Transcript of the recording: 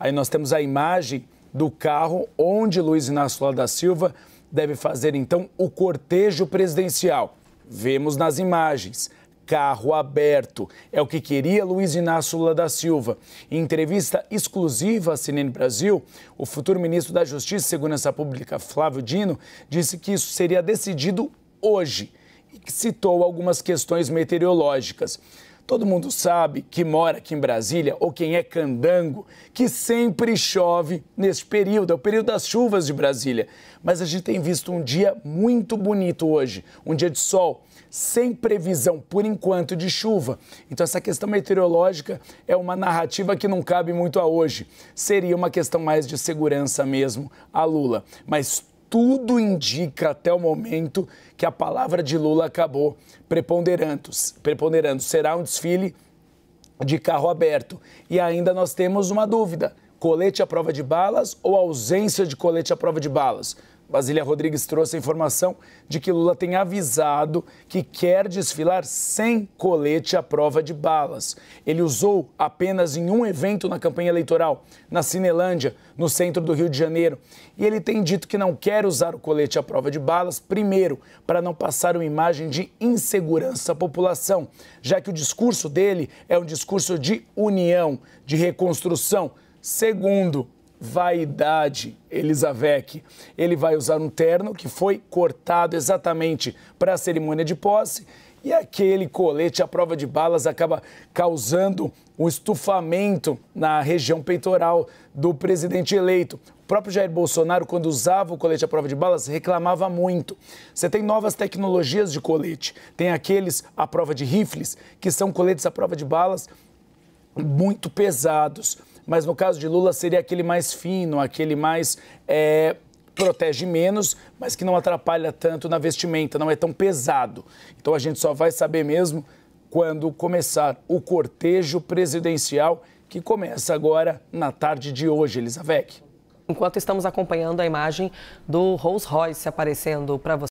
Aí nós temos a imagem do carro onde Luiz Inácio Lula da Silva deve fazer então o cortejo presidencial. Vemos nas imagens carro aberto. É o que queria Luiz Inácio Lula da Silva. Em entrevista exclusiva à CNN Brasil, o futuro ministro da Justiça e Segurança Pública, Flávio Dino, disse que isso seria decidido hoje e que citou algumas questões meteorológicas. Todo mundo sabe que mora aqui em Brasília, ou quem é candango, que sempre chove nesse período, é o período das chuvas de Brasília. Mas a gente tem visto um dia muito bonito hoje, um dia de sol, sem previsão, por enquanto, de chuva. Então, essa questão meteorológica é uma narrativa que não cabe muito a hoje. Seria uma questão mais de segurança mesmo a Lula. Mas tudo indica até o momento que a palavra de Lula acabou preponderando. preponderando. Será um desfile de carro aberto. E ainda nós temos uma dúvida: colete à prova de balas ou ausência de colete à prova de balas? Basília Rodrigues trouxe a informação de que Lula tem avisado que quer desfilar sem colete à prova de balas. Ele usou apenas em um evento na campanha eleitoral, na Cinelândia, no centro do Rio de Janeiro. E ele tem dito que não quer usar o colete à prova de balas, primeiro, para não passar uma imagem de insegurança à população, já que o discurso dele é um discurso de união, de reconstrução. Segundo, vaidade, Elisavec. Ele vai usar um terno que foi cortado exatamente para a cerimônia de posse e aquele colete à prova de balas acaba causando um estufamento na região peitoral do presidente eleito. O próprio Jair Bolsonaro, quando usava o colete à prova de balas, reclamava muito. Você tem novas tecnologias de colete, tem aqueles à prova de rifles, que são coletes à prova de balas muito pesados mas no caso de Lula seria aquele mais fino, aquele mais. É, protege menos, mas que não atrapalha tanto na vestimenta, não é tão pesado. Então a gente só vai saber mesmo quando começar o cortejo presidencial, que começa agora na tarde de hoje, Elizabeth. Enquanto estamos acompanhando a imagem do Rolls Royce aparecendo para você.